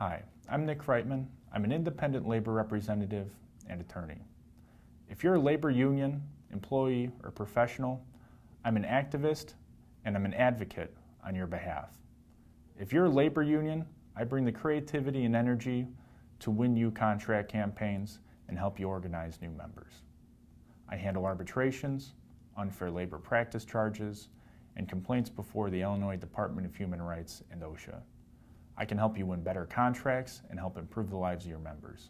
Hi, I'm Nick Reitman. I'm an independent labor representative and attorney. If you're a labor union, employee, or professional, I'm an activist and I'm an advocate on your behalf. If you're a labor union, I bring the creativity and energy to win you contract campaigns and help you organize new members. I handle arbitrations, unfair labor practice charges, and complaints before the Illinois Department of Human Rights and OSHA. I can help you win better contracts and help improve the lives of your members.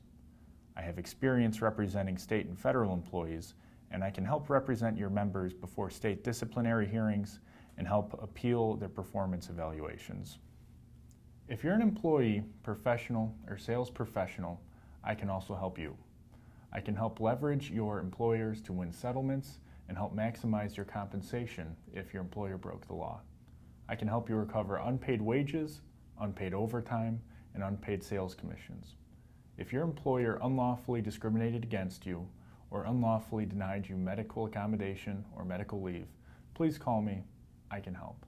I have experience representing state and federal employees, and I can help represent your members before state disciplinary hearings and help appeal their performance evaluations. If you're an employee, professional, or sales professional, I can also help you. I can help leverage your employers to win settlements and help maximize your compensation if your employer broke the law. I can help you recover unpaid wages unpaid overtime, and unpaid sales commissions. If your employer unlawfully discriminated against you or unlawfully denied you medical accommodation or medical leave, please call me. I can help.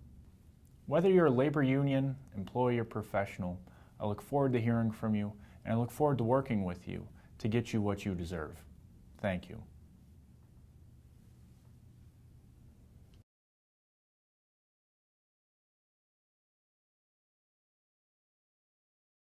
Whether you're a labor union, employee, or professional, I look forward to hearing from you and I look forward to working with you to get you what you deserve. Thank you.